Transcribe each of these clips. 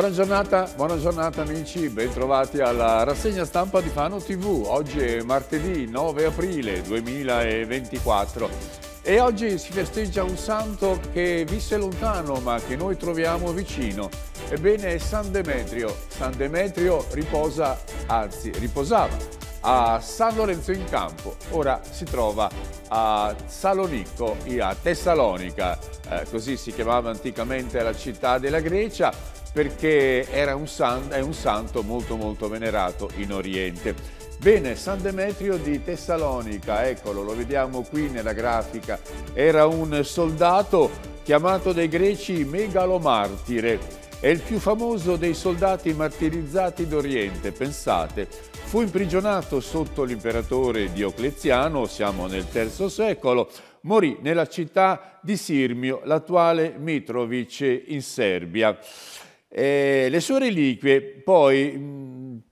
Buona giornata, buona giornata amici, bentrovati alla rassegna stampa di Fano TV. Oggi è martedì 9 aprile 2024 e oggi si festeggia un santo che visse lontano ma che noi troviamo vicino. Ebbene è San Demetrio. San Demetrio riposa, anzi riposava a San Lorenzo in Campo, ora si trova a Salonicco, a Tessalonica, eh, così si chiamava anticamente la città della Grecia perché era un san, è un santo molto molto venerato in Oriente. Bene, San Demetrio di Tessalonica, eccolo, lo vediamo qui nella grafica, era un soldato chiamato dai greci megalomartire è il più famoso dei soldati martirizzati d'Oriente, pensate. Fu imprigionato sotto l'imperatore Diocleziano, siamo nel III secolo, morì nella città di Sirmio, l'attuale Mitrovic in Serbia. E le sue reliquie poi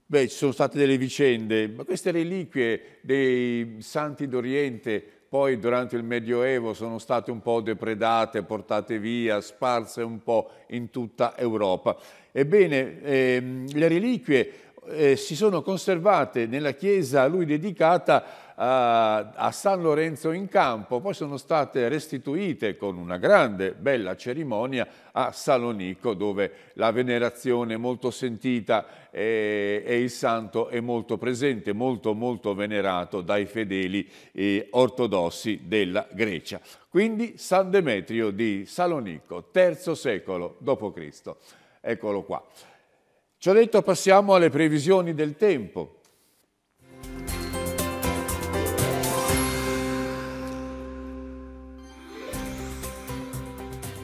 beh, ci sono state delle vicende, ma queste reliquie dei santi d'Oriente poi durante il Medioevo sono state un po' depredate, portate via, sparse un po' in tutta Europa. Ebbene, ehm, le reliquie eh, si sono conservate nella chiesa a lui dedicata eh, a San Lorenzo in Campo, poi sono state restituite con una grande, bella cerimonia a Salonico, dove la venerazione è molto sentita eh, e il santo è molto presente, molto molto venerato dai fedeli eh, ortodossi della Grecia. Quindi San Demetrio di Salonico, terzo secolo d.C. Eccolo qua. Ciò detto passiamo alle previsioni del tempo.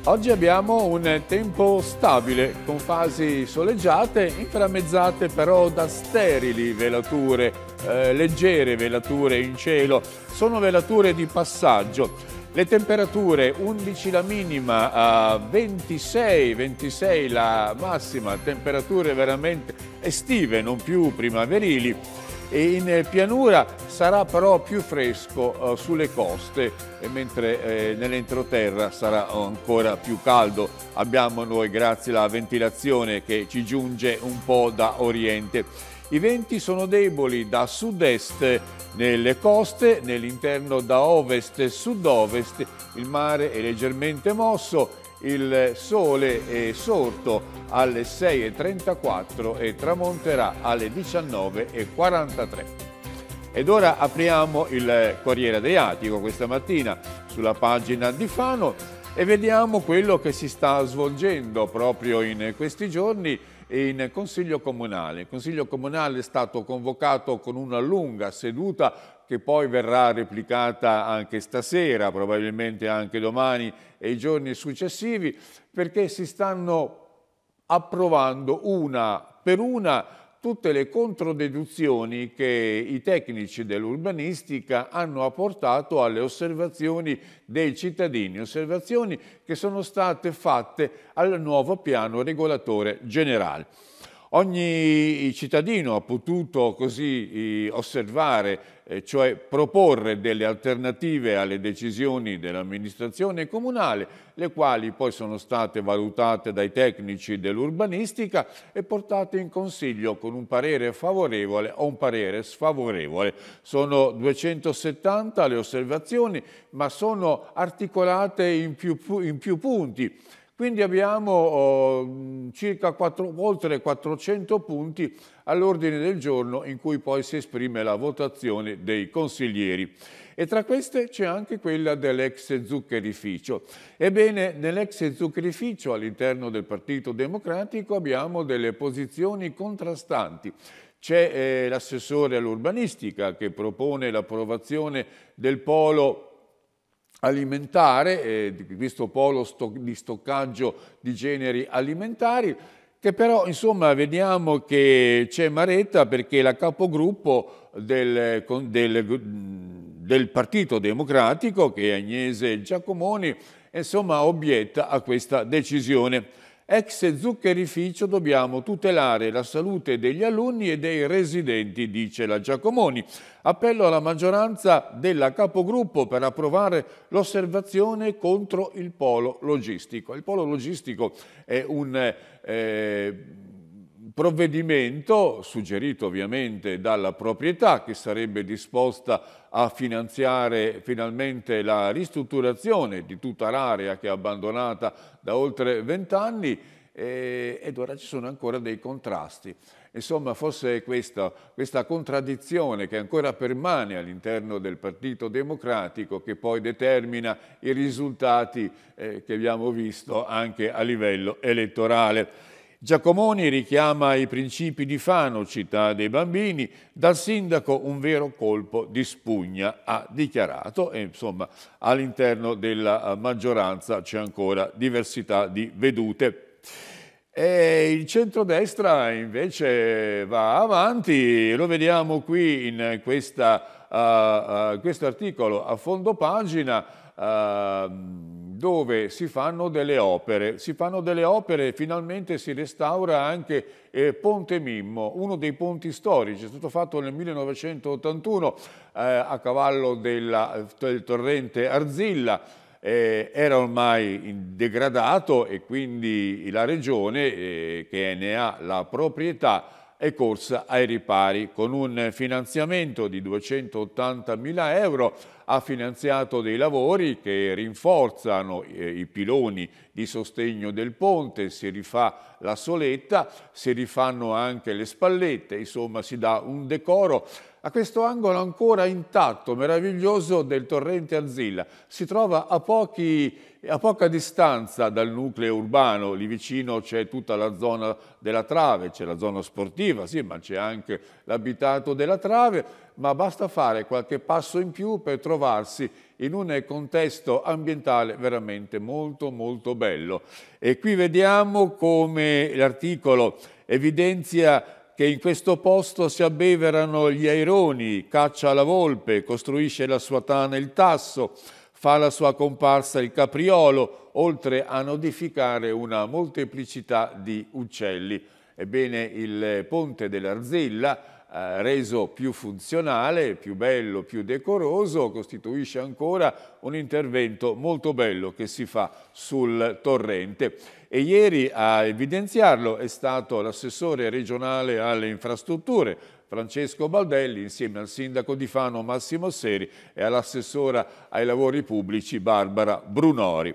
Oggi abbiamo un tempo stabile, con fasi soleggiate, inframmezzate però da sterili velature, eh, leggere velature in cielo. Sono velature di passaggio. Le temperature 11 la minima, a 26, 26 la massima, temperature veramente estive, non più primaverili e in eh, pianura sarà però più fresco eh, sulle coste, mentre eh, nell'entroterra sarà eh, ancora più caldo. Abbiamo noi, grazie alla ventilazione che ci giunge un po' da oriente. I venti sono deboli da sud-est nelle coste, nell'interno da ovest e sud-ovest, il mare è leggermente mosso il sole è sorto alle 6.34 e tramonterà alle 19.43. Ed ora apriamo il Corriere Adriatico questa mattina sulla pagina di Fano e vediamo quello che si sta svolgendo proprio in questi giorni in Consiglio Comunale. Il Consiglio Comunale è stato convocato con una lunga seduta che poi verrà replicata anche stasera, probabilmente anche domani e i giorni successivi, perché si stanno approvando una per una tutte le controdeduzioni che i tecnici dell'urbanistica hanno apportato alle osservazioni dei cittadini, osservazioni che sono state fatte al nuovo piano regolatore generale. Ogni cittadino ha potuto così eh, osservare eh, cioè proporre delle alternative alle decisioni dell'amministrazione comunale, le quali poi sono state valutate dai tecnici dell'urbanistica e portate in consiglio con un parere favorevole o un parere sfavorevole. Sono 270 le osservazioni, ma sono articolate in più, in più punti quindi abbiamo oh, circa 4, oltre 400 punti all'ordine del giorno in cui poi si esprime la votazione dei consiglieri. E tra queste c'è anche quella dell'ex zuccherificio. Ebbene, nell'ex zuccherificio all'interno del Partito Democratico abbiamo delle posizioni contrastanti. C'è eh, l'assessore all'urbanistica che propone l'approvazione del polo alimentare, eh, questo polo sto di stoccaggio di generi alimentari, che però insomma vediamo che c'è Maretta perché la capogruppo del, del, del, Partito Democratico, che è Agnese Giacomoni, insomma obietta a questa decisione. Ex zuccherificio dobbiamo tutelare la salute degli alunni e dei residenti, dice la Giacomoni. Appello alla maggioranza della capogruppo per approvare l'osservazione contro il polo logistico. Il polo logistico è un... Eh, provvedimento suggerito ovviamente dalla proprietà che sarebbe disposta a finanziare finalmente la ristrutturazione di tutta l'area che è abbandonata da oltre vent'anni ed ora ci sono ancora dei contrasti. Insomma, forse questa, questa contraddizione che ancora permane all'interno del Partito Democratico che poi determina i risultati eh, che abbiamo visto anche a livello elettorale. Giacomoni richiama i principi di Fano, città dei bambini, dal sindaco un vero colpo di spugna, ha dichiarato, e insomma all'interno della eh, maggioranza c'è ancora diversità di vedute. E il centrodestra invece va avanti, lo vediamo qui in questa, uh, uh, questo articolo a fondo pagina, uh, dove si fanno delle opere. Si fanno delle opere e finalmente si restaura anche eh, Ponte Mimmo, uno dei ponti storici, è stato fatto nel 1981 eh, a cavallo della, del torrente Arzilla. Eh, era ormai degradato e quindi la regione, eh, che ne ha la proprietà, è corsa ai ripari. Con un finanziamento di 280.000 euro ha finanziato dei lavori che rinforzano eh, i piloni di sostegno del ponte, si rifà la soletta, si rifanno anche le spallette, insomma si dà un decoro a questo angolo ancora intatto, meraviglioso del torrente Anzilla. Si trova a pochi a poca distanza dal nucleo urbano, lì vicino c'è tutta la zona della trave, c'è la zona sportiva, sì, ma c'è anche l'abitato della trave, ma basta fare qualche passo in più per trovarsi in un contesto ambientale veramente molto molto bello. E qui vediamo come l'articolo evidenzia che in questo posto si abbeverano gli aironi, caccia la volpe, costruisce la sua tana il tasso, fa la sua comparsa il capriolo, oltre a notificare una molteplicità di uccelli. Ebbene, il ponte dell'Arzilla, eh, reso più funzionale, più bello, più decoroso, costituisce ancora un intervento molto bello che si fa sul torrente. E ieri a evidenziarlo è stato l'assessore regionale alle infrastrutture, Francesco Baldelli insieme al sindaco di Fano Massimo Seri e all'assessora ai lavori pubblici Barbara Brunori.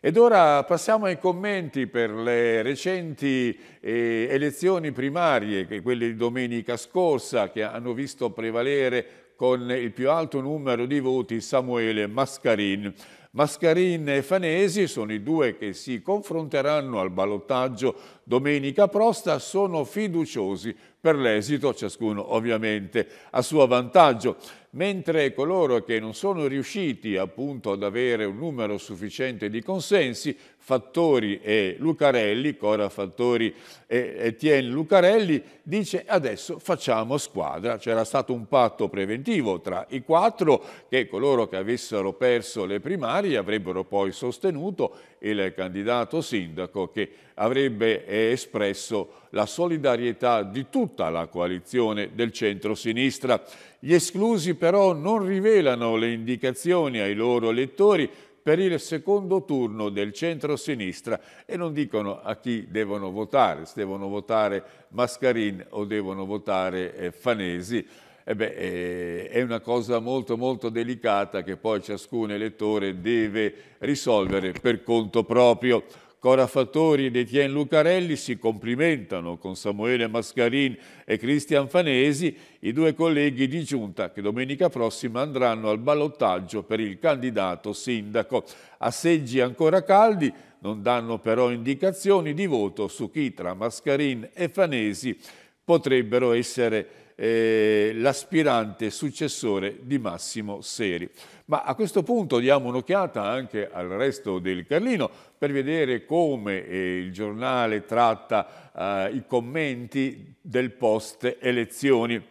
Ed ora passiamo ai commenti per le recenti eh, elezioni primarie, quelle di domenica scorsa, che hanno visto prevalere con il più alto numero di voti Samuele Mascarin. Mascarin e Fanesi sono i due che si confronteranno al ballottaggio domenica prosta, sono fiduciosi per l'esito, ciascuno ovviamente a suo vantaggio, mentre coloro che non sono riusciti appunto ad avere un numero sufficiente di consensi, Fattori e Lucarelli, Cora Fattori e Etienne Lucarelli, dice adesso facciamo squadra. C'era stato un patto preventivo tra i quattro che coloro che avessero perso le primarie parlamentari avrebbero poi sostenuto il candidato sindaco che avrebbe eh, espresso la solidarietà di tutta la coalizione del centro-sinistra. Gli esclusi però non rivelano le indicazioni ai loro elettori per il secondo turno del centro-sinistra e non dicono a chi devono votare, se devono votare Mascarin o devono votare eh, Fanesi eh beh, eh, è una cosa molto molto delicata che poi ciascun elettore deve risolvere per conto proprio. Cora Fattori ed Etienne Lucarelli si complimentano con Samuele Mascarin e Cristian Fanesi, i due colleghi di giunta che domenica prossima andranno al ballottaggio per il candidato sindaco. A seggi ancora caldi non danno però indicazioni di voto su chi tra Mascarin e Fanesi potrebbero essere eh, l'aspirante successore di Massimo Seri. Ma a questo punto diamo un'occhiata anche al resto del Carlino per vedere come eh, il giornale tratta eh, i commenti del post elezioni.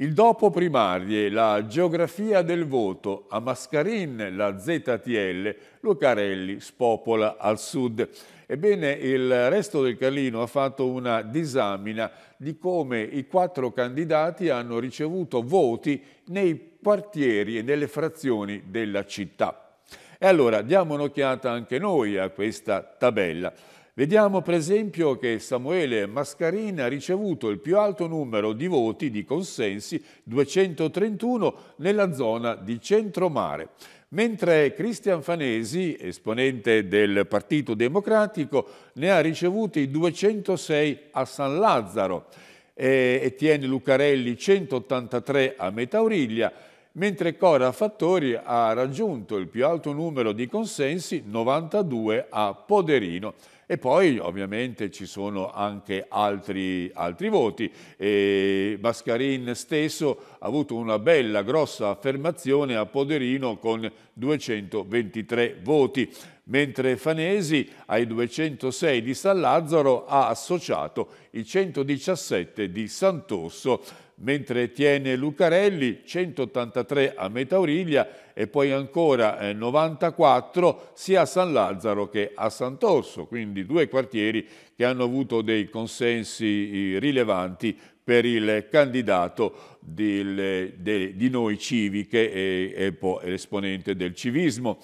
Il dopo primarie, la geografia del voto, a Mascarin la ZTL, Lucarelli spopola al sud. Ebbene, il resto del Carlino ha fatto una disamina di come i quattro candidati hanno ricevuto voti nei quartieri e nelle frazioni della città. E allora diamo un'occhiata anche noi a questa tabella. Vediamo per esempio che Samuele Mascarini ha ricevuto il più alto numero di voti di consensi, 231, nella zona di Centromare mentre Cristian Fanesi, esponente del Partito Democratico, ne ha ricevuti 206 a San Lazzaro, Etienne Lucarelli 183 a Metauriglia, mentre Cora Fattori ha raggiunto il più alto numero di consensi, 92 a Poderino. E poi ovviamente ci sono anche altri, altri voti. E Bascarin stesso ha avuto una bella grossa affermazione a Poderino con 223 voti, mentre Fanesi ai 206 di San Lazzaro ha associato i 117 di Santosso mentre tiene Lucarelli, 183 a Metauriglia e poi ancora 94 eh, sia a San Lazzaro che a Sant'Orso, quindi due quartieri che hanno avuto dei consensi eh, rilevanti per il candidato di, di noi civiche e, e esponente del civismo.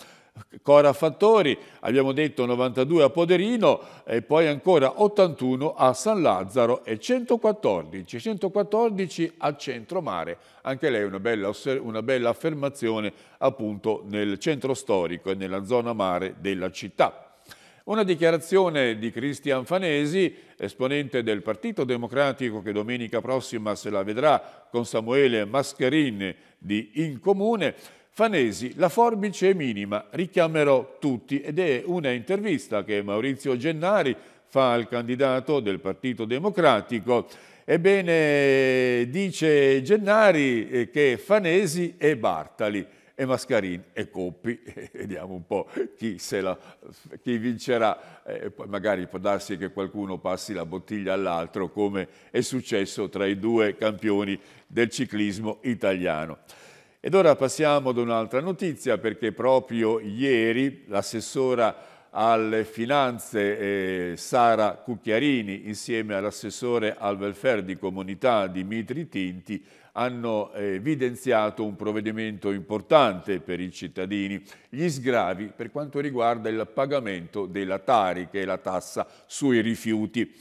Cora Fattori, abbiamo detto 92 a Poderino e poi ancora 81 a San Lazzaro e 114, 114 a Centromare. Anche lei una bella, una bella affermazione appunto nel centro storico e nella zona mare della città. Una dichiarazione di Cristian Fanesi, esponente del Partito Democratico che domenica prossima se la vedrà con Samuele Mascherin di In Comune, Fanesi, la forbice è minima, richiamerò tutti ed è una intervista che Maurizio Gennari fa al candidato del Partito Democratico. Ebbene, dice Gennari eh, che Fanesi e Bartali e Mascarin e Coppi, vediamo un po' chi, la, chi vincerà, eh, magari può darsi che qualcuno passi la bottiglia all'altro come è successo tra i due campioni del ciclismo italiano. Ed ora passiamo ad un'altra notizia perché proprio ieri l'assessora alle finanze eh, Sara Cucchiarini insieme all'assessore al welfare di comunità Dimitri Tinti hanno eh, evidenziato un provvedimento importante per i cittadini, gli sgravi per quanto riguarda il pagamento della Tari, che è la tassa sui rifiuti.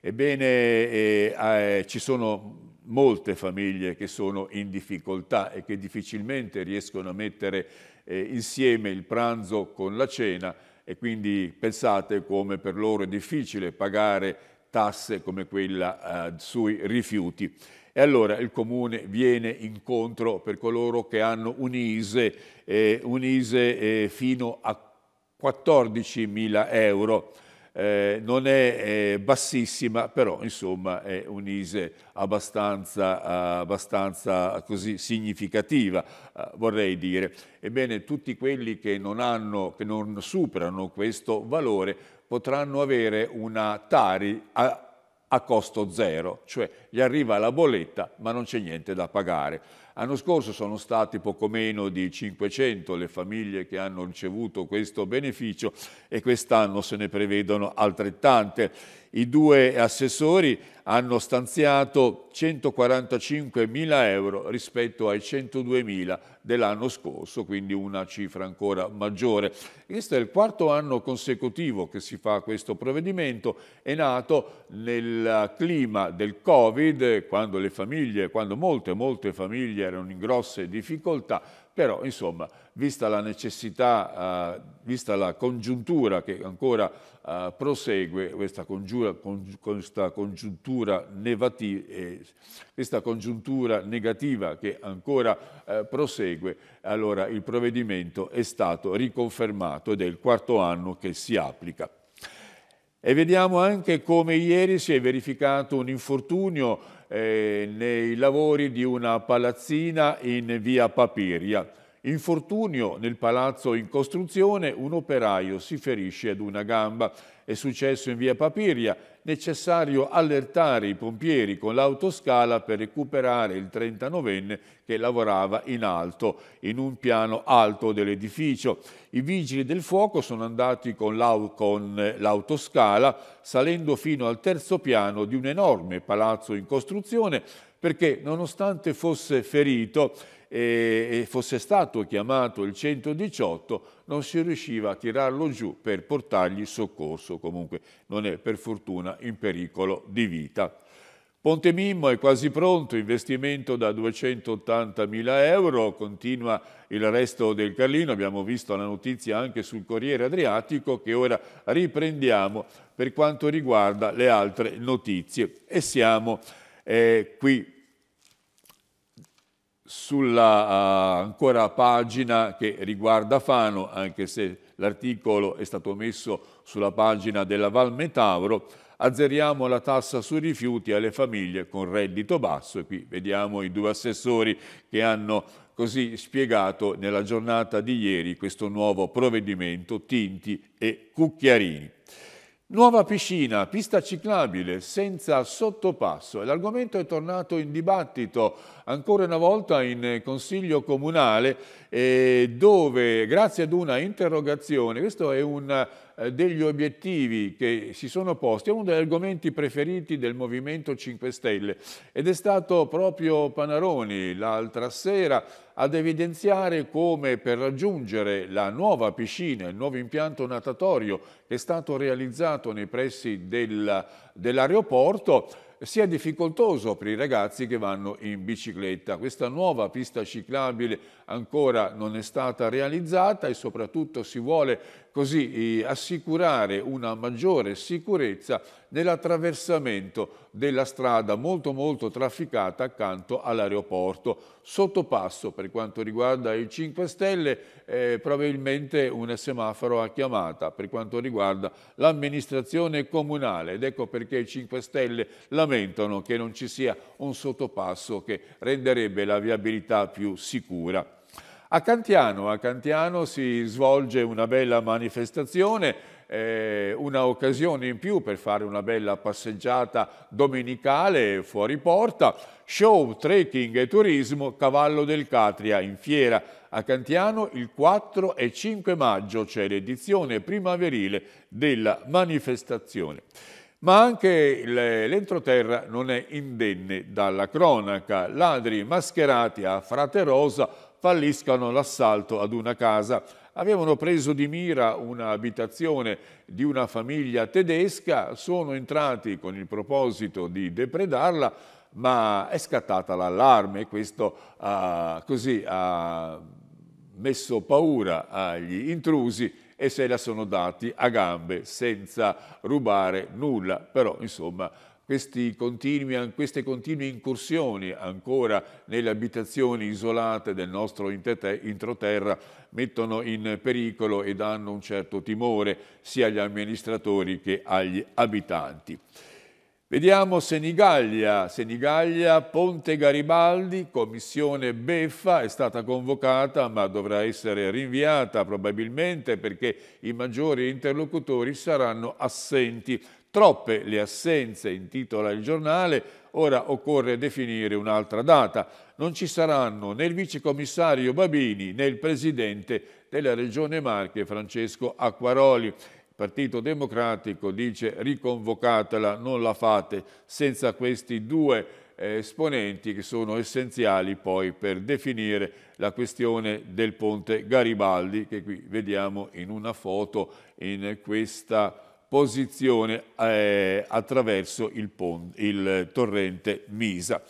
Ebbene, eh, eh, ci sono molte famiglie che sono in difficoltà e che difficilmente riescono a mettere eh, insieme il pranzo con la cena e quindi pensate come per loro è difficile pagare tasse come quella eh, sui rifiuti. E allora il Comune viene incontro per coloro che hanno un ISE, eh, un ISE eh, fino a 14.000 euro. Eh, non è eh, bassissima, però insomma è un'ise abbastanza, eh, abbastanza così significativa, eh, vorrei dire. Ebbene, tutti quelli che non, hanno, che non superano questo valore potranno avere una Tari a, a costo zero, cioè gli arriva la bolletta ma non c'è niente da pagare. L'anno scorso sono stati poco meno di 500 le famiglie che hanno ricevuto questo beneficio e quest'anno se ne prevedono altrettante. I due assessori hanno stanziato 145 mila euro rispetto ai 102 mila dell'anno scorso, quindi una cifra ancora maggiore. Questo è il quarto anno consecutivo che si fa questo provvedimento, è nato nel clima del Covid, quando le famiglie, quando molte, molte famiglie erano in grosse difficoltà, però, insomma, vista la necessità, eh, vista la congiuntura che ancora eh, prosegue, questa, congiura, con, questa, congiuntura eh, questa, congiuntura negativa che ancora eh, prosegue, allora il provvedimento è stato riconfermato ed è il quarto anno che si applica. E vediamo anche come ieri si è verificato un infortunio eh, nei lavori di una palazzina in via Papiria. Infortunio nel palazzo in costruzione, un operaio si ferisce ad una gamba è successo in via Papiria, necessario allertare i pompieri con l'autoscala per recuperare il 39enne che lavorava in alto, in un piano alto dell'edificio. I vigili del fuoco sono andati con l'autoscala salendo fino al terzo piano di un enorme palazzo in costruzione perché nonostante fosse ferito e, fosse stato chiamato il 118 non si riusciva a tirarlo giù per portargli soccorso, comunque non è per fortuna in pericolo di vita. Ponte Mimmo è quasi pronto, investimento da 280 mila euro, continua il resto del Carlino, abbiamo visto la notizia anche sul Corriere Adriatico che ora riprendiamo per quanto riguarda le altre notizie e siamo eh, qui sulla uh, ancora pagina che riguarda Fano, anche se l'articolo è stato messo sulla pagina della Val Metauro, azzeriamo la tassa sui rifiuti alle famiglie con reddito basso e qui vediamo i due assessori che hanno così spiegato nella giornata di ieri questo nuovo provvedimento Tinti e Cucchiarini. Nuova piscina, pista ciclabile, senza sottopasso. L'argomento è tornato in dibattito ancora una volta in Consiglio Comunale eh, dove, grazie ad una interrogazione, questo è un eh, degli obiettivi che si sono posti, è uno degli argomenti preferiti del Movimento 5 Stelle ed è stato proprio Panaroni l'altra sera ad evidenziare come per raggiungere la nuova piscina, il nuovo impianto natatorio che è stato realizzato nei pressi del, dell'aeroporto, sia difficoltoso per i ragazzi che vanno in bicicletta. Questa nuova pista ciclabile ancora non è stata realizzata e soprattutto si vuole così eh, assicurare una maggiore sicurezza nell'attraversamento della strada molto molto trafficata accanto all'aeroporto. Sottopasso per quanto riguarda i 5 Stelle, eh, probabilmente un semaforo a chiamata per quanto riguarda l'amministrazione comunale ed ecco perché i 5 Stelle lamentano che non ci sia un sottopasso che renderebbe la viabilità più sicura. A Cantiano, a Cantiano si svolge una bella manifestazione eh, occasione in più per fare una bella passeggiata domenicale fuori porta, show, trekking e turismo Cavallo del Catria in fiera a Cantiano il 4 e 5 maggio c'è l'edizione primaverile della manifestazione. Ma anche l'entroterra non è indenne dalla cronaca. Ladri mascherati a Fraterosa falliscono l'assalto ad una casa Avevano preso di mira un'abitazione di una famiglia tedesca, sono entrati con il proposito di depredarla, ma è scattata l'allarme, questo ha, così, ha messo paura agli intrusi e se la sono dati a gambe senza rubare nulla, però insomma questi continui, queste continue incursioni ancora nelle abitazioni isolate del nostro introterra mettono in pericolo e danno un certo timore sia agli amministratori che agli abitanti. Vediamo Senigallia, Senigallia, Ponte Garibaldi, commissione beffa, è stata convocata ma dovrà essere rinviata probabilmente perché i maggiori interlocutori saranno assenti Troppe le assenze, intitola il giornale, ora occorre definire un'altra data. Non ci saranno né il vicecommissario Babini né il presidente della Regione Marche Francesco Acquaroli. Il Partito Democratico dice riconvocatela, non la fate senza questi due eh, esponenti che sono essenziali poi per definire la questione del ponte Garibaldi che qui vediamo in una foto in questa posizione eh, attraverso il, ponte, il torrente Misa.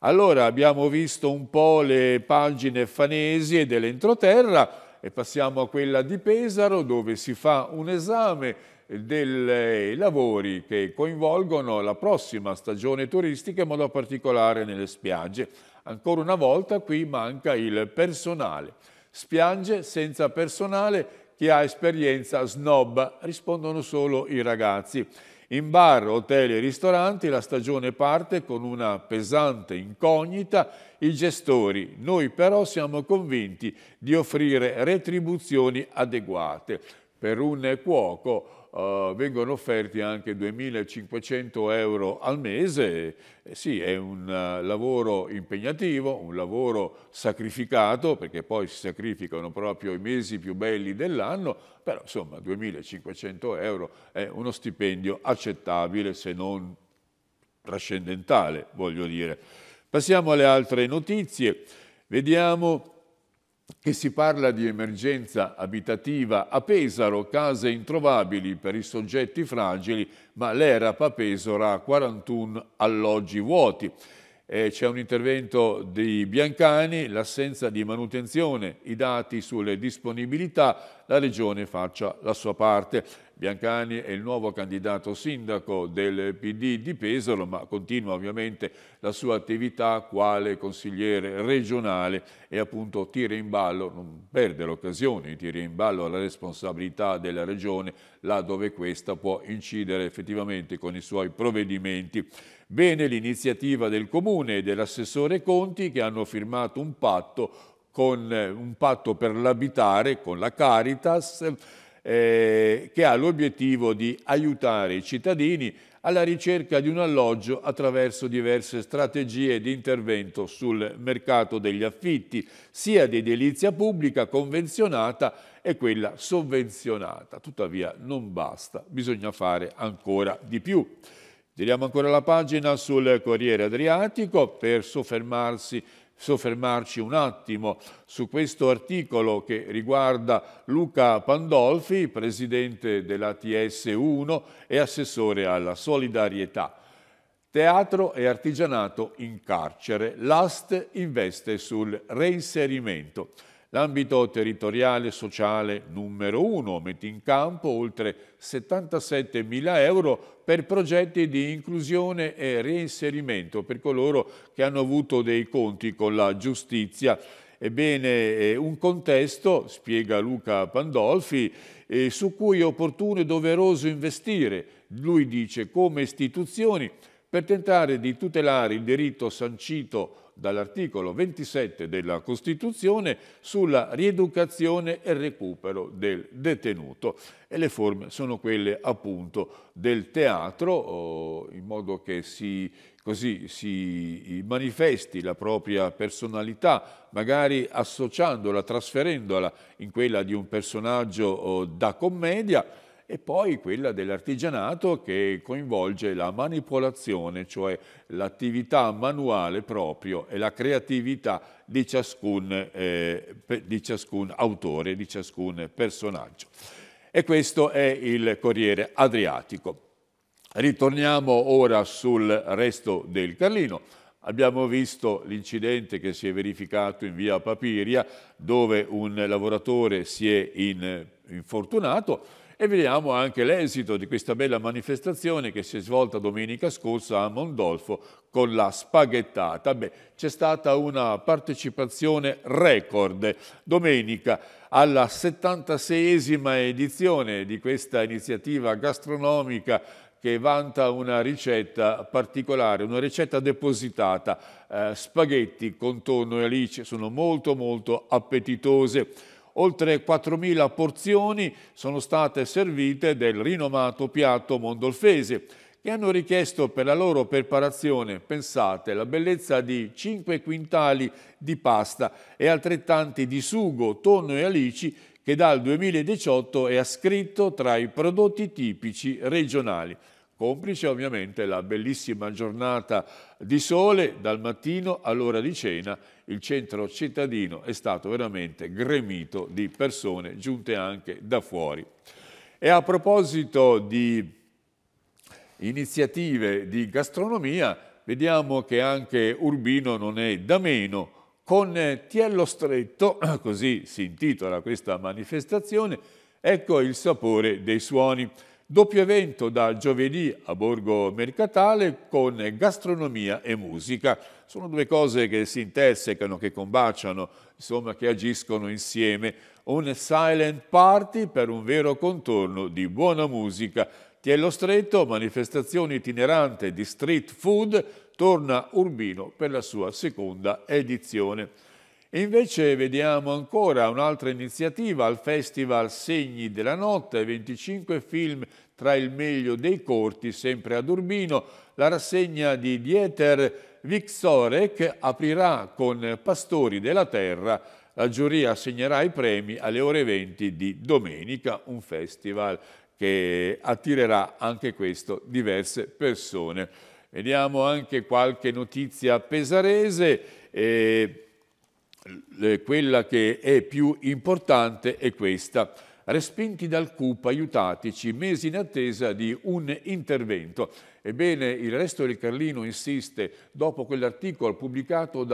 Allora abbiamo visto un po' le pagine fanesi e dell'entroterra e passiamo a quella di Pesaro dove si fa un esame dei eh, lavori che coinvolgono la prossima stagione turistica in modo particolare nelle spiagge. Ancora una volta qui manca il personale. Spiagge senza personale chi ha esperienza snob, rispondono solo i ragazzi. In bar, hotel e ristoranti la stagione parte con una pesante incognita, i gestori. Noi però siamo convinti di offrire retribuzioni adeguate per un cuoco uh, vengono offerti anche 2.500 euro al mese. Eh, sì, è un uh, lavoro impegnativo, un lavoro sacrificato, perché poi si sacrificano proprio i mesi più belli dell'anno, però insomma 2.500 euro è uno stipendio accettabile se non trascendentale, voglio dire. Passiamo alle altre notizie. Vediamo che si parla di emergenza abitativa a Pesaro, case introvabili per i soggetti fragili, ma l'ERAP a Pesaro ha 41 alloggi vuoti eh, c'è un intervento di Biancani, l'assenza di manutenzione, i dati sulle disponibilità, la Regione faccia la sua parte. Biancani è il nuovo candidato sindaco del PD di Pesaro, ma continua ovviamente la sua attività quale consigliere regionale e appunto tira in ballo, non perde l'occasione di tirare in ballo la responsabilità della Regione là dove questa può incidere effettivamente con i suoi provvedimenti. Bene l'iniziativa del Comune e dell'assessore Conti che hanno firmato un patto, con, un patto per l'abitare con la Caritas eh, che ha l'obiettivo di aiutare i cittadini alla ricerca di un alloggio attraverso diverse strategie di intervento sul mercato degli affitti, sia di edilizia pubblica convenzionata e quella sovvenzionata. Tuttavia non basta, bisogna fare ancora di più. Giriamo ancora la pagina sul Corriere Adriatico per soffermarci un attimo su questo articolo che riguarda Luca Pandolfi, presidente della ts 1 e assessore alla solidarietà. Teatro e artigianato in carcere. L'AST investe sul reinserimento. L'ambito territoriale sociale numero uno mette in campo oltre 77 mila euro per progetti di inclusione e reinserimento per coloro che hanno avuto dei conti con la giustizia Ebbene, eh, un contesto, spiega Luca Pandolfi, eh, su cui è opportuno e doveroso investire, lui dice, come istituzioni, per tentare di tutelare il diritto sancito dall'articolo 27 della Costituzione sulla rieducazione e recupero del detenuto e le forme sono quelle appunto del teatro oh, in modo che si, così, si manifesti la propria personalità magari associandola, trasferendola in quella di un personaggio oh, da commedia e poi quella dell'artigianato che coinvolge la manipolazione, cioè l'attività manuale proprio e la creatività di ciascun, eh, di ciascun autore, di ciascun personaggio. E questo è il Corriere Adriatico. Ritorniamo ora sul resto del Carlino. Abbiamo visto l'incidente che si è verificato in via Papiria dove un lavoratore si è in, infortunato e vediamo anche l'esito di questa bella manifestazione che si è svolta domenica scorsa a Mondolfo con la spaghettata. Beh, c'è stata una partecipazione record domenica alla 76esima edizione di questa iniziativa gastronomica che vanta una ricetta particolare, una ricetta depositata, eh, spaghetti con tonno e alice, sono molto molto appetitose Oltre 4.000 porzioni sono state servite del rinomato piatto Mondolfese, che hanno richiesto per la loro preparazione, pensate, la bellezza di 5 quintali di pasta e altrettanti di sugo, tonno e alici che dal 2018 è ascritto tra i prodotti tipici regionali complice ovviamente la bellissima giornata di sole dal mattino all'ora di cena, il centro cittadino è stato veramente gremito di persone giunte anche da fuori. E a proposito di iniziative di gastronomia, vediamo che anche Urbino non è da meno. Con Tiello Stretto, così si intitola questa manifestazione, ecco il sapore dei suoni. Doppio evento da giovedì a Borgo Mercatale con gastronomia e musica. Sono due cose che si intersecano, che combaciano, insomma che agiscono insieme. Un silent party per un vero contorno di buona musica. Tiello Stretto, manifestazione itinerante di street food, torna Urbino per la sua seconda edizione. E invece vediamo ancora un'altra iniziativa al Festival Segni della Notte, 25 film tra il meglio dei corti, sempre ad Urbino. La rassegna di Dieter Viksorek aprirà con Pastori della Terra. La giuria assegnerà i premi alle ore 20 di domenica, un festival che attirerà anche questo diverse persone. Vediamo anche qualche notizia pesarese. Eh, quella che è più importante è questa. Respinti dal CUP, aiutatici, mesi in attesa di un intervento. Ebbene, il resto del Carlino insiste, dopo quell'articolo pubblicato,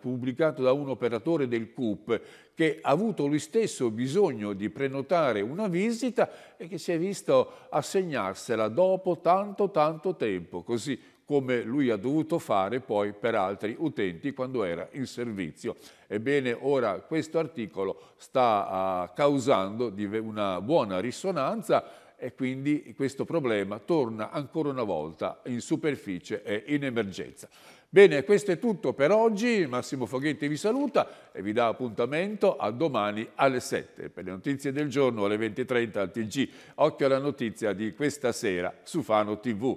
pubblicato da un operatore del CUP, che ha avuto lui stesso bisogno di prenotare una visita e che si è visto assegnarsela dopo tanto tanto tempo, così come lui ha dovuto fare poi per altri utenti quando era in servizio. Ebbene, ora questo articolo sta uh, causando una buona risonanza e quindi questo problema torna ancora una volta in superficie e in emergenza. Bene, questo è tutto per oggi. Massimo Foghetti vi saluta e vi dà appuntamento a domani alle 7 per le notizie del giorno alle 20.30 al TG. Occhio alla notizia di questa sera su Fano TV.